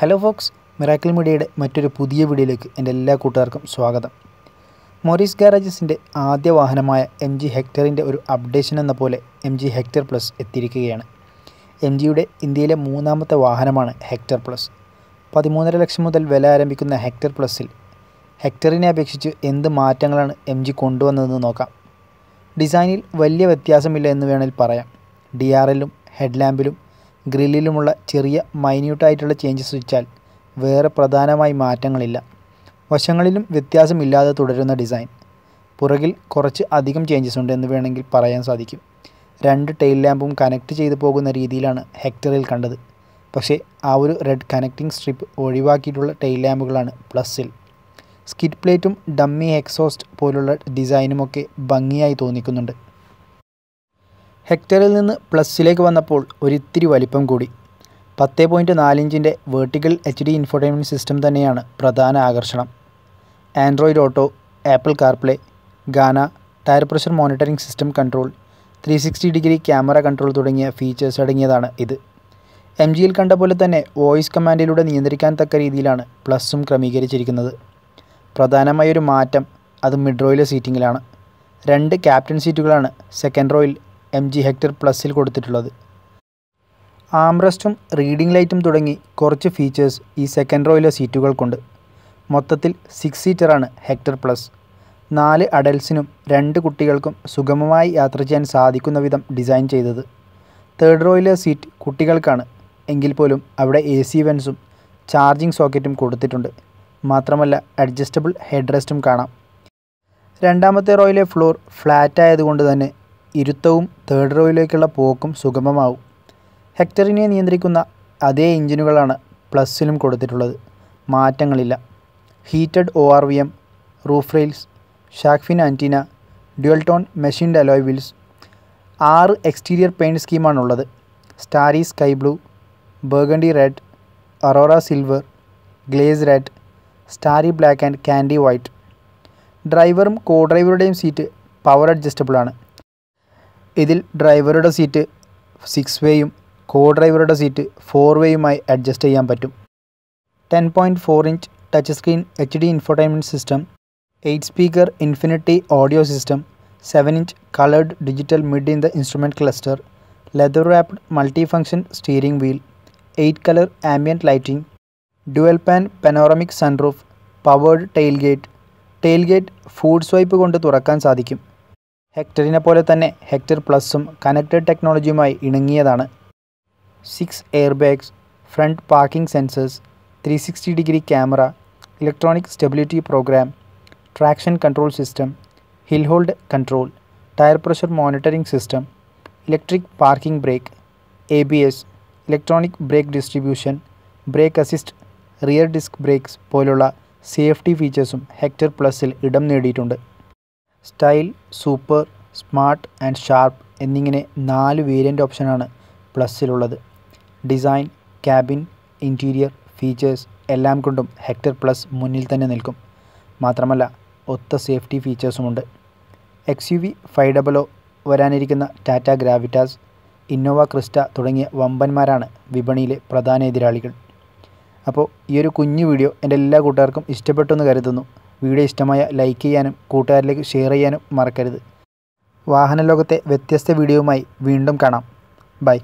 hello Fox miracle മീഡിയയുടെ മറ്റൊരു പുതിയ വീഡിയോയിലേക്ക് എൻ്റെ എല്ലാ കൂട്ടുകാർക്കും സ്വാഗതം മൊറീസ് ഗാരാജസിൻ്റെ ആദ്യ വാഹനമായ എം ജി ഹെക്ടറിൻ്റെ ഒരു അപ്ഡേഷൻ എന്ന പോലെ എം ജി ഹെക്ടർ പ്ലസ് എത്തിയിരിക്കുകയാണ് എം ജിയുടെ ഇന്ത്യയിലെ മൂന്നാമത്തെ വാഹനമാണ് ഹെക്ടർ പ്ലസ് പതിമൂന്നര ലക്ഷം മുതൽ വില ആരംഭിക്കുന്ന ഹെക്ടർ പ്ലസ്സിൽ ഹെക്ടറിനെ അപേക്ഷിച്ച് എന്ത് മാറ്റങ്ങളാണ് എം ജി കൊണ്ടുവന്നതെന്ന് നോക്കാം ഡിസൈനിൽ വലിയ വ്യത്യാസമില്ല എന്ന് വേണമെങ്കിൽ പറയാം ഡി ആർ എല്ലും ലാമ്പിലും ഗ്രില്ലിലുമുള്ള ചെറിയ മൈന്യൂട്ടായിട്ടുള്ള ചേഞ്ചസ് വെച്ചാൽ വേറെ പ്രധാനമായി മാറ്റങ്ങളില്ല വശങ്ങളിലും വ്യത്യാസമില്ലാതെ തുടരുന്ന ഡിസൈൻ പുറകിൽ കുറച്ച് അധികം ചേഞ്ചസ് ഉണ്ട് എന്ന് വേണമെങ്കിൽ പറയാൻ സാധിക്കും രണ്ട് ടെയിൽ ലാമ്പും കണക്ട് ചെയ്തു പോകുന്ന രീതിയിലാണ് ഹെക്ടറിൽ കണ്ടത് പക്ഷേ ആ ഒരു റെഡ് കണക്റ്റിംഗ് സ്ട്രിപ്പ് ഒഴിവാക്കിയിട്ടുള്ള ടെയിൽ ലാമ്പുകളാണ് പ്ലസ്സിൽ സ്കിറ്റ് പ്ലേറ്റും ഡമ്മി എക്സോസ്റ്റ് പോലുള്ള ഡിസൈനുമൊക്കെ ഭംഗിയായി തോന്നിക്കുന്നുണ്ട് ഹെക്ടറിൽ നിന്ന് പ്ലസ്സിലേക്ക് വന്നപ്പോൾ ഒരിത്തിരി വലിപ്പം കൂടി പത്ത് പോയിൻറ്റ് നാലിഞ്ചിൻ്റെ vertical H D infotainment system തന്നെയാണ് പ്രധാന ആകർഷണം Android auto Apple CarPlay Gaana tyre pressure monitoring system control three sixty degree camera control തുടങ്ങിയ ഫീച്ചേഴ്സ് അടങ്ങിയതാണ് ഇത് എം ജിയിൽ കണ്ട പോലെ തന്നെ വോയിസ് കമാൻഡിലൂടെ നിയന്ത്രിക്കാൻ തക്ക രീതിയിലാണ് പ്ലസും ക്രമീകരിച്ചിരിക്കുന്നത് പ്രധാനമായൊരു മാറ്റം അത് മിഡ് റോയിലെ സീറ്റിങ്ങിലാണ് രണ്ട് ക്യാപ്റ്റൻ സീറ്റുകളാണ് സെക്കൻഡ് റോയിൽ എം ജി ഹെക്ടർ പ്ലസിൽ കൊടുത്തിട്ടുള്ളത് ആംറസ്റ്റും റീഡിംഗ് ലൈറ്റും തുടങ്ങി കുറച്ച് ഫീച്ചേഴ്സ് ഈ സെക്കൻഡ് റോയിലെ സീറ്റുകൾക്കുണ്ട് മൊത്തത്തിൽ സിക്സ് സീറ്ററാണ് ഹെക്ടർ പ്ലസ് നാല് അഡൽസിനും രണ്ട് കുട്ടികൾക്കും സുഗമമായി യാത്ര ചെയ്യാൻ സാധിക്കുന്ന വിധം ഡിസൈൻ ചെയ്തത് തേർഡ് റോയിലെ സീറ്റ് കുട്ടികൾക്കാണ് എങ്കിൽ പോലും അവിടെ എ സി വെൻസും ചാർജിംഗ് സോക്കറ്റും കൊടുത്തിട്ടുണ്ട് മാത്രമല്ല അഡ്ജസ്റ്റബിൾ ഹെഡ് റെസ്റ്റും കാണാം രണ്ടാമത്തെ റോയിലെ ഫ്ലോർ ഫ്ലാറ്റ് ആയതുകൊണ്ട് തന്നെ ഇരുത്തവും തേർഡ് റോയിലേക്കുള്ള പോക്കും സുഗമമാവും ഹെക്ടറിനെ നിയന്ത്രിക്കുന്ന അതേ എഞ്ചിനുകളാണ് പ്ലസ്സിലും കൊടുത്തിട്ടുള്ളത് മാറ്റങ്ങളില്ല heated O R V M roof rails shark fin antenna dual tone machined alloy wheels ആറ് എക്സ്റ്റീരിയർ പെയിൻറ് സ്കീമാണുള്ളത് starry sky blue burgundy red aurora silver glaze red starry black and candy white ഡ്രൈവറും കോ ഡ്രൈവറുടെയും seat power adjustable ആണ് ഇതിൽ ഡ്രൈവറുടെ seat six വേയും കോ ഡ്രൈവറുടെ seat four വേയുമായി adjust ചെയ്യാൻ പറ്റും ten point four inch touch screen H D infotainment system eight speaker Infinity audio system seven inch coloured digital mid in the instrument cluster leather wrapped multi function steering wheel eight colour ambient lighting dual pan panoramic sunroof powered tail gate tail gate foot swipe കൊണ്ട് തുറക്കാൻ സാധിക്കും ഹെക്ടറിനെ പോലെ തന്നെ Hector പ്ലസും connected ടെക്നോളജിയുമായി ഇണങ്ങിയതാണ് six air bags front parking sensors three sixty degree camera electronic stability programme traction control system hill hold control tyre pressure monitoring system electric parking brake A B S electronic brake distribution brake assist rear disc brakes പോലുള്ള safety ഫീച്ചേഴ്സും Hector പ്ലസിൽ ഇടം നേടിയിട്ടുണ്ട് style super smart and sharp എന്നിങ്ങനെ നാല് variant ഓപ്ഷനാണ് പ്ലസ്സിലുള്ളത് design cabin interior features എല്ലാം കൊണ്ടും ഹെക്ടർ പ്ലസ് മുന്നിൽ തന്നെ നിൽക്കും മാത്രമല്ല ഒത്ത സേഫ്റ്റി ഫീച്ചേഴ്സുമുണ്ട് X U V five double O വരാനിരിക്കുന്ന ടാറ്റ ഗ്രാവിറ്റാസ് ഇന്നോവ ക്രിസ്റ്റ തുടങ്ങിയ വമ്പന്മാരാണ് വിപണിയിലെ പ്രധാന എതിരാളികൾ അപ്പോൾ ഈ ഒരു കുഞ്ഞു വീഡിയോ എൻ്റെ എല്ലാ കൂട്ടുകാർക്കും ഇഷ്ടപ്പെട്ടു എന്ന് കരുതുന്നു വീഡിയോ ഇഷ്ടമായ ലൈക്ക് ചെയ്യാനും കൂട്ടുകാരിലേക്ക് ഷെയർ ചെയ്യാനും മറക്കരുത് വാഹന ലോകത്തെ വ്യത്യസ്ത വീഡിയോയുമായി വീണ്ടും കാണാം ബൈ